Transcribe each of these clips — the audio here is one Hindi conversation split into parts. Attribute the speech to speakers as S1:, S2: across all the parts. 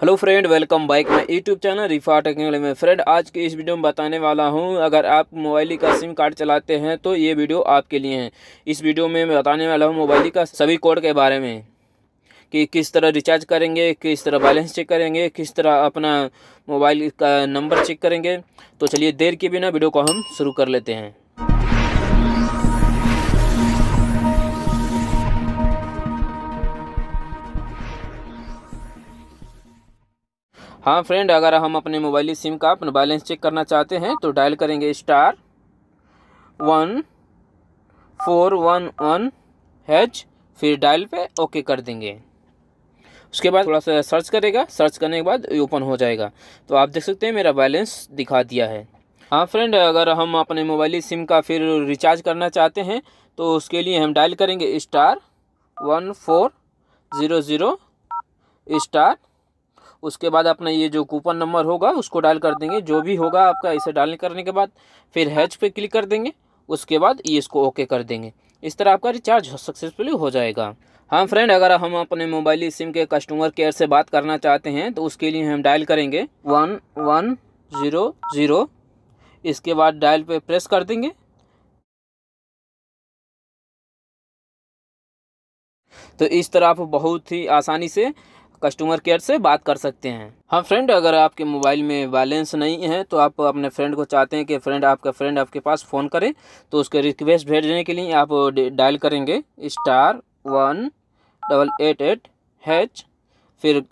S1: hello friend welcome back my YouTube channel रिफा टेक्निकल में फ्रेंड आज के इस वीडियो में बताने वाला हूं अगर आप मोबाइल का सिम कार्ड चलाते हैं तो ये वीडियो आपके लिए है इस वीडियो में मैं बताने वाला हूं मोबाइल का सभी कोड के बारे में कि किस तरह रिचार्ज करेंगे किस तरह बैलेंस चेक करेंगे किस तरह अपना मोबाइल का नंबर चेक करेंगे तो चलिए देर के बिना वीडियो को हम शुरू कर लेते हैं हाँ फ्रेंड अगर हम अपने मोबाइल सिम का अपना बैलेंस चेक करना चाहते हैं तो डायल करेंगे star one four one one hash फिर डायल पे ओके कर देंगे उसके बाद थोड़ा सा सर्च करेगा सर्च करने के बाद ओपन हो जाएगा तो आप देख सकते हैं मेरा बैलेंस दिखा दिया है हाँ फ्रेंड अगर हम अपने मोबाइल सिम का फिर रिचार्ज करना चाहते हैं तो उसके लिए हम डायल करेंगे star one four zero zero star उसके बाद अपना ये जो कूपन नंबर होगा उसको डायल कर देंगे जो भी होगा आपका इसे डायल करने के बाद फिर हैच पे क्लिक कर देंगे उसके बाद ये इसको ओके कर देंगे इस तरह आपका रिचार्ज सक्सेसफुली हो जाएगा हाँ फ्रेंड अगर हम अपने मोबाइल सिम के कस्टमर केयर से बात करना चाहते हैं तो उसके लिए हम डायल करेंगे वन वन ज़ीरो ज़ीरो इसके बाद डायल पे प्रेस कर देंगे तो इस तरह आप बहुत ही आसानी से कस्टमर केयर से बात कर सकते हैं हाँ फ्रेंड अगर आपके मोबाइल में बैलेंस नहीं है तो आप अपने फ्रेंड को चाहते हैं कि फ्रेंड आपका फ्रेंड आपके पास फ़ोन करे तो उसके रिक्वेस्ट भेजने के लिए आप डायल करेंगे star one double eight eight hash फिर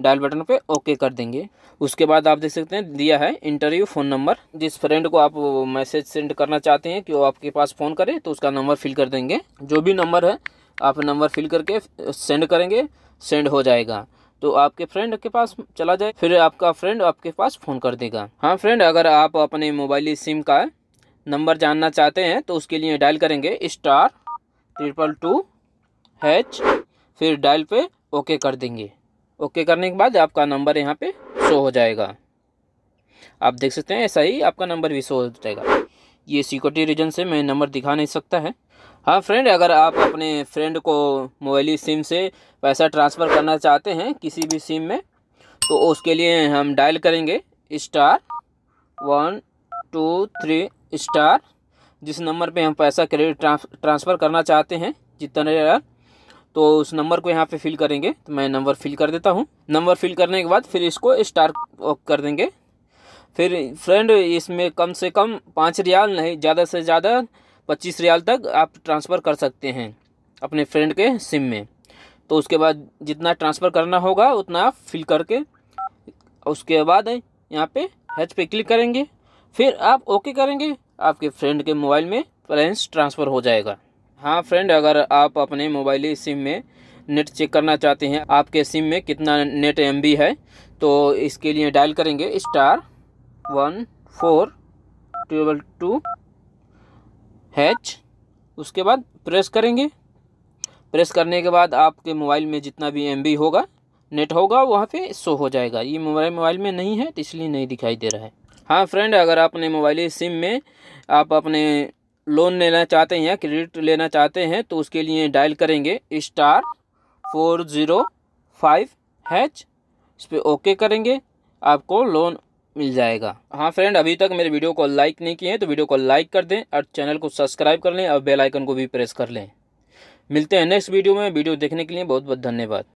S1: डायल बटन पे ओके कर देंगे उसके बाद आप देख सकते हैं दिया है इंटरव्यू फ़ोन नंबर जिस फ्रेंड को आप मैसेज सेंड करना चाहते हैं कि वो आपके पास फ़ोन करे तो उसका नंबर फिल कर देंगे जो भी नंबर है आप नंबर फिल करके सेंड करेंगे सेंड हो जाएगा तो आपके फ्रेंड के पास चला जाए फिर आपका फ्रेंड आपके पास फ़ोन कर देगा हाँ फ्रेंड अगर आप अपने मोबाइली सिम का नंबर जानना चाहते हैं तो उसके लिए डायल करेंगे स्टार ट्रिपल टू हैच फिर डायल पे ओके कर देंगे ओके करने के बाद आपका नंबर यहाँ पे शो हो जाएगा आप देख सकते हैं ऐसा ही आपका नंबर भी शो हो जाएगा ये सिक्योरिटी रीजन से मैं नंबर दिखा नहीं सकता है हाँ फ्रेंड अगर आप अपने फ्रेंड को मोबाइली सिम से पैसा ट्रांसफ़र करना चाहते हैं किसी भी सिम में तो उसके लिए हम डायल करेंगे star one two three star जिस नंबर पे हम पैसा क्रेडिट ट्रांसफ़र करना चाहते हैं जितना यार तो उस नंबर को यहाँ पे फिल करेंगे तो मैं नंबर फिल कर देता हूँ नंबर फिल करने के बाद फिर इसको स्टार कर देंगे फिर फ्रेंड इसमें कम से कम पाँच रियाल नहीं ज़्यादा से ज़्यादा पच्चीस रियाल तक आप ट्रांसफ़र कर सकते हैं अपने फ्रेंड के सिम में तो उसके बाद जितना ट्रांसफ़र करना होगा उतना आप फिल करके उसके बाद यहाँ पे हेच पे क्लिक करेंगे फिर आप ओके करेंगे आपके फ्रेंड के मोबाइल में बैलेंस ट्रांसफ़र हो जाएगा हाँ फ्रेंड अगर आप अपने मोबाइल सिम में नेट चेक करना चाहते हैं आपके सिम में कितना नेट एम है तो इसके लिए डायल करेंगे star one four twelve two hash उसके बाद प्रेस करेंगे प्रेस करने के बाद आपके मोबाइल में जितना भी एम होगा नेट होगा वहाँ पे शो हो जाएगा ये मोबाइल मोबाइल में नहीं है तो इसलिए नहीं दिखाई दे रहा है हाँ फ्रेंड अगर आपने मोबाइल सिम में आप अपने लोन लेना चाहते हैं क्रेडिट लेना चाहते हैं तो उसके लिए डायल करेंगे star four zero five hash इस पर ओके करेंगे आपको लोन मिल जाएगा हाँ फ्रेंड अभी तक मेरे वीडियो को लाइक नहीं किए तो वीडियो को लाइक कर दें और चैनल को सब्सक्राइब कर लें और बेलाइकन को भी प्रेस कर लें मिलते हैं नेक्स्ट वीडियो में वीडियो देखने के लिए बहुत बहुत धन्यवाद